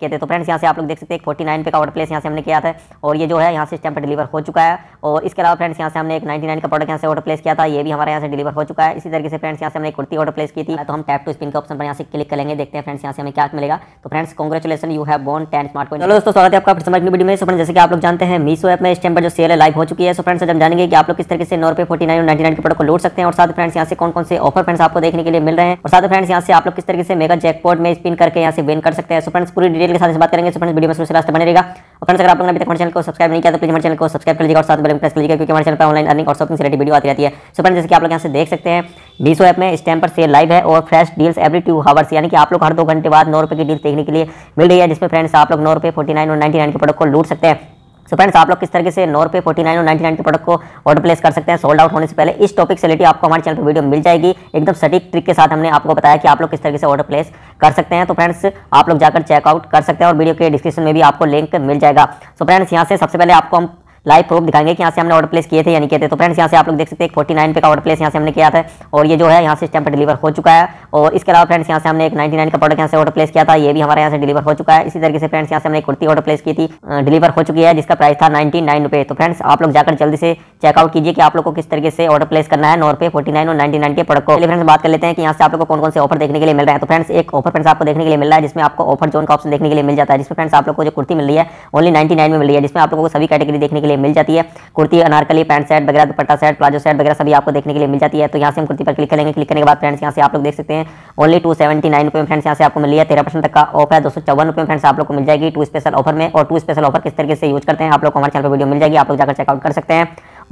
किए थे तो फ्रेंड्स यहाँ से आप लोग देख सकते हैं फोर्टी नाइन पे का ऑर्डर प्लेस यहाँ से हमने किया था और ये जो है यहाँ से स्टैम्प डिलीवर हो चुका है और इसके अलावा फ्रेंड्स यहाँ से हमने एक नाइन्टी का प्रोडक्ट यहाँ से ऑर्डर प्लेस किया था ये भी हमारे यहाँ से डिलीवर हो चुका है इसी तरीके से फ्रेंड्स यहाँ से हमने कुर्ती ऑर्डर प्लेस की थी तो हम टैप टू स्पिन के ऑप्शन पर यहाँ से क्लिक करेंगे देखते हैं फ्रेंड्स यहाँ से हमें क्या मिलेगा तो friends congratulation you have won ten smart phone दोस्तों स्वागत है आपका फिर समझ में वीडियो में सो फ्रेंड्स जैसे कि आप लोग जानते हैं मीशो ऐप में इस टाइम पर जो सेल है लाइव हो चुकी है सो फ्रेंड्स हम जानेंगे कि आप लोग किस तरीके से नौ रुपये फोर्टी नाइन नाइन नाइन के प्रोडक्ट को लूट सकते हैं और साथ फ्रेंड्स यहाँ से कौन कौन से ऑफर फ्रेंड्स आपको देखने के लिए मिल रहे हैं और साथ फ्रेंड्स यहाँ से आप लोग किस तरीके से मेगा जैकपॉट में स्पिन करके यहाँ से विन कर सकते हैं सो फ्रेंड्स पूरी डिटेल के साथ बात करेंगे फ्रेंड्स वीडियो में रास्ते बने रहेगा और फ्रेंड्स अगर आप लोगों ने अभी तक हमारे चैनल को सब्सक्राइब नहीं किया तो प्लीज हमारे चैनल को सब्सक्राइब कर लीजिएगा और साथ बेल प्रेस कर लीजिए क्योंकि हमारे चैनल पर ऑनलाइन अर्निंग और शॉपिंग से रिलेटेड वीडियो आती रहती है सो फ्रेंड्स जैसे कि आप लोग यहाँ से देख सकते हैं बीसो ऐप में इस टाइम पर सेल लाइव है और fresh deals every two hours यानी कि आप लोग हर दो घंटे बाद नौ रुपये की डील्स देखने के लिए मिल रही है जिसमें फ्रेंड्स आप लोग नौ रुपये फोर्टी नाइन और नाइन्टी नाइन के प्रोडक्ट को लूट सकते हैं सो फ्रेंड्स आप लोग किस तरीके से नौ रुपये फोर्टी नाइन और नाइन्टी नाइन के प्रोडक्ट को ऑर्डर प्लेस कर सकते हैं सोल्ड आउट होने से पहले इस टॉपिक से रिलेटेड आपको हमारे चैनल पर वीडियो मिल जाएगी एकदम सटीक ट्रिक के साथ हमने आपको बताया कि आप लोग किस तरीके से ऑर्डर प्लेस कर सकते हैं तो फ्रेंड्स आप लोग जाकर चेकआउट कर सकते हैं और वीडियो के डिस्क्रिप्शन में भी आपको लिंक मिल जाएगा सो फ्रेंड्स यहाँ से सबसे पहले आपको हम लाइव प्रूफ दिखाएंगे कि यहाँ से हमने ऑर्डर प्लेस किए थे यानी कहते थे तो फ्रेंड्स यहाँ से आप लोग देख सकते हैं फोर्टी नाइन पे का ऑर्डर प्लेस यहाँ से हमने किया था और ये जो है यहाँ से स्टैम्प डिलीवर हो चुका है और इसके अलावा फ्रेंड्स यहाँ से हमने एक नाइन का प्रोडक्ट यहाँ से ऑर्डर प्लेस किया था ये भी हमारे यहाँ से डिलीवर हो चुका है इसी तरीके से फ्रेंड्स यहाँ से हमने कुर्ती ऑर्डर प्लेस की थी डिलीवर हो चुकी है जिसका प्राइस था नाइन्टी नाइन रुपये तो फ्रेंड्स आप लोग जाकर जल्दी से चेकआउट कीजिए कि आप लोग को किस तरीके से ऑर्डर प्लेस करना है नौ रुपये फोर्टी नाइन और नाइनटी नाइन के प्रोडक्ट को फ्रेंड्स बात कर लेते हैं कि यहाँ से आप लोग को कौन कौन से ऑफर देखने के लिए मिल रहा है तो फ्रेंड्स एक ऑफर फ्रेंड्स आपको देखने के लिए मिल रहा है जिसमें आपको ऑफर जोन का ऑप्शन देखने के लिए मिल जाता है जिसमें फ्रेंड्स आप लोग को जो कुर्ती मिल रही है ओनली नाइन में मिल रही है जिसमें आप लोगों को सभी कैटेगरी देखने के लिए लिए मिल जाती है कुर्ती अनारकली पैंट सेट वगैरह दुपट्टा सेट प्लाजो सेट वगैरह सभी आपको देखने के लिए मिल जाती है तो यहाँ से हम कुर्ती पर क्लिक करेंगे क्लिक करने के बाद फ्रेंड्स यहाँ से आप लोग देख सकते हैं ओनली टू सेवेंटी नाइन रुपये फ्रेंड्स यहाँ से आपको मिली है तेरह परसेंट का ऑफ है दो सौ चौवन रुपये फ्रेंड्स आप लोग को मिल जाएगी टू स्पेशल ऑफर में और टू स्पेशल ऑफर किस तरीके से यूज करते हैं आप लोग हमारे चैनल पर वीडियो मिल जाएगी आप लोग जाकर चेकआउट कर सकते हैं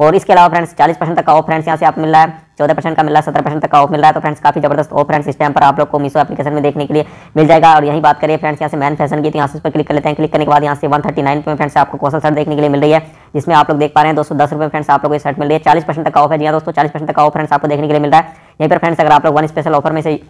और इसके अलावा फ्रेंड्स चालीस परसेंट का ऑफ फ्रेंड्स यहाँ से आप मिल रहा है चौदह परसेंट का मिल रहा है सत्रह परसेंट का ऑफ मिल रहा है तो फ्रेंड्स काफी जबरदस्त ऑफ फ्रेंड्स इस टाइम पर आप लोग को मीशो एप्लीकेशन में देखने के लिए मिल जाएगा और यही बात करें फ्रेंड्स यहाँ से मैन फैशन की तो यहाँ से इस पर क्लिक कर लेते हैं क्लिक करने के बाद यहाँ से वन थर्टी नाइन पे फ्रेंड्स आपको कौशल सर देखने के लिए मिल रही है जिसमें आप लोग देख पा रहे हैं दोस्तों दस रुपये फ्रेंड्स आप लोग ये शर्ट मिल रही है चालीस परसेंट तक का ऑफ है जी हाँ, दोस्तों चालीस परसेंट का ऑफ फ्रेंड्स आपको देखने के लिए मिल रहा है यहीं पर फ्रेंड्स अगर आप लोग वन स्पेशल ऑफर में से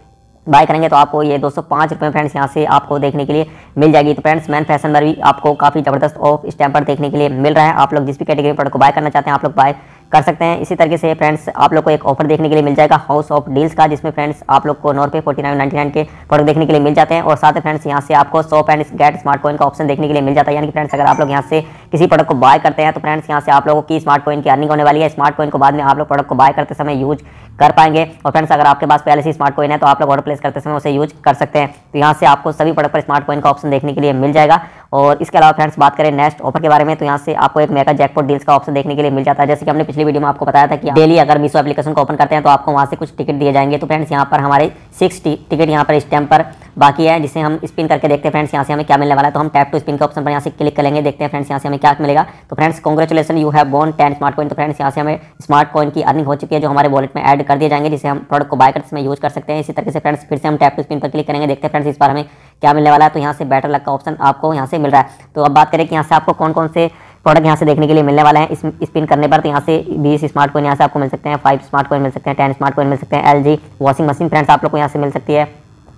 बाय करेंगे तो आपको ये दोस्तों पाँच रुपये फ्रेंड्स यहाँ से आपको देखने के लिए मिल जाएगी तो फ्रेंड्स मैन फैशन पर भी आपको काफ़ी ज़बरदस्त ऑफ इस टाइम पर देखने के लिए मिल रहा है आप लोग जिस भी कैटेगरी प्रोडक्ट को बाय करना चाहते हैं आप लोग बाय कर सकते हैं इसी तरीके से फ्रेंड्स आप लोग को एक ऑफर देखने के लिए मिल जाएगा हाउस ऑफ डील्स का जिसमें फ्रेंड्स आप लोग को नौ रुपये फोर्टी नाइन नाइन्टी नाइन के प्रोडक्ट देखने के लिए मिल जाते हैं और साथ ही फ्रेंड्स यहाँ से आपको सौ एंड गेट स्मार्ट कॉइन का ऑप्शन देखने के लिए मिल जाता है यानी कि फ्रेंड्स अगर आप लोग यहाँ से किसी प्रोडक्ट को बाय करते हैं तो फ्रेंड्स यहाँ से आप लोगों की स्मार्ट कॉइन की अर्निंग होने वाली है स्मार्ट कॉइन को बाद में आप लोग प्रोडक्ट को बाय करते समय यूज कर पाएंगे और फ्रेंड्स अगर आपके पास पहले से स्मार्ट कॉइन है तो आप लोग ऑर्डर प्लेस करते समय उसे यूज कर सकते हैं तो यहाँ से आपको सभी प्रोडक्ट पर स्मार्ट कॉइन का ऑप्शन देखने के लिए मिल जाएगा और इसके अलावा फ्रेंड्स बात करें नेक्स्ट ऑफर के बारे में तो यहाँ से आपको एक मेगा जैकपॉट डील्स का ऑप्शन देखने के लिए मिल जाता है जैसे कि हमने पिछली वीडियो में आपको बताया था कि डेली अगर मीशो एप्लीकेशन को ओपन करते हैं तो आपको वहाँ से कुछ टिकट दिए जाएंगे तो फ्रेंड्स यहाँ पर हमारे सिक्स टिकट यहाँ पर इस टाइम पर बाकी है जिसे हम स्पिन करके देखते हैं फ्रेंड्स यहाँ से हमें क्या मिलने वाला है तो हम टैप टू स्पिन के ऑप्शन पर यहाँ से क्लिक करेंगे देखते हैं फ्रेंड्स यहाँ से हमें क्या मिलेगा तो friends congratulation you have won ten smart coin तो फ्रेंड्स यहाँ से हमें स्मार्ट कॉइन की अर्निंग हो चुकी है जो हमारे वॉलेट में एड कर दिए जाएंगे जिसे हम प्रोडक्ट को बाय करते समय यूज कर सकते हैं इसी तरीके से फ्रेंड्स फिर से हम टैप टू स्पिन पर क्लिक करेंगे देखते हैं फ्रेंड्स इस बार हमें क्या मिलने वाला है तो यहाँ से बैटर लग का ऑप्शन आपको यहाँ से मिल रहा है तो अब बात करें कि यहाँ से आपको कौन कौन से प्रोडक्ट यहाँ से देखने के लिए मिलने वाला है इस स्पिन करने पर तो यहाँ से बीस स्मार्ट कॉइन यहाँ से आपको मिल सकते हैं फाइव स्मार्ट कॉइन मिल सकते हैं टेन स्मार्ट कॉइन मिल सकते हैं एल वॉशिंग मशीन फ्रेंड्स आप लोग को यहाँ से मिल सकती है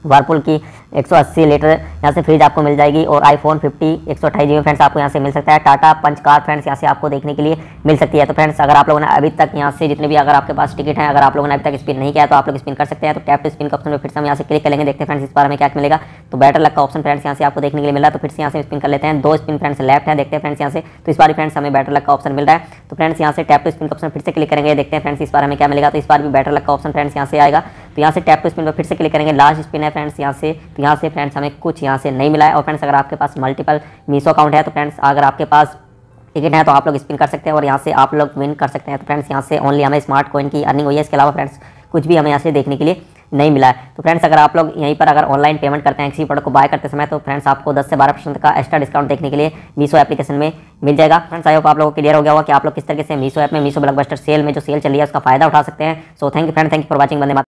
वारपूल की 180 लीटर यहाँ से फ्रिज आपको मिल जाएगी और आईफोन 50 एक सौ फ्रेंड्स आपको यहाँ से मिल सकता है टाटा पंच कार फ्रेंड्स यहाँ से आपको देखने के लिए मिल सकती है तो फ्रेंड्स अगर आप लोगों ने अभी तक यहाँ से जितने भी अगर आपके पास टिकट है अगर आप लोगों ने अभी तक स्पिन नहीं किया तो आप लोग स्पिन कर सकते हैं तो टैप टू स्पिन का ऑप्शन फिर से हम यहाँ से क्लिक करेंगे देखते हैं फ्रेंड्स इस बार में क्या मिलेगा तो बैटर लग का ऑप्शन फ्रेंड्स यहाँ से आपको देखने के लिए मिला तो फिर से यहाँ से स्पिन कर लेते हैं दो स्पिन फ्रेंड्स लेफ्ट है देखते हैं फ्रेंड्स यहाँ से तो इस बार फ्रेंड्स हमें बैटर लग का ऑप्शन मिल रहा है तो फ्रेंड्स यहाँ से टैप टू स्पिन का ऑप्शन फिर से क्लिक करेंगे देखते हैं फ्रेंड्स इस बार में क्या मिलेगा तो इस बार भी बैटर लग का ऑप्शन फ्रेंड्स यहाँ से आएगा तो यहाँ से टैप टू स्पिन पर फिर से क्लिक करेंगे लास्ट स्पिन है फ्रेंड्स यहाँ से तो यहाँ से फ्रेंड्स हमें कुछ यहाँ से नहीं मिला है और फ्रेंड्स अगर आपके पास मल्टीपल मीसो अकाउंट है तो फ्रेंड्स अगर आपके पास टिकट है तो आप लोग स्पिन कर सकते हैं और यहाँ से आप लोग विन कर सकते हैं तो फ्रेंड्स यहाँ से ओनली हमें स्मार्ट कोइन की अर्निंग हुई है इसके अलावा फ्रेंड्स कुछ भी हमें यहाँ से देखने के लिए नहीं मिला है तो फ्रेंड्स अगर आप लोग यहीं पर अगर ऑनलाइन पेमेंट करते हैं किसी प्रोडक्ट को बाय करते समय तो फ्रेंड्स आपको 10 से 12 परसेंट का एक्स्ट्रा डिस्काउंट देखने के लिए मीशो एप्लीकेशन में मिल जाएगा फ्रेंड्स आई होप आप लोगों को क्लियर हो गया होगा कि आप लोग किस तरीके से मीशो ऐप में मीशो ब्लॉकबस्टर सेल में जो सेल चल रही है उसका फायदा उठा सकते हैं so thank you friend thank you for watching बंदे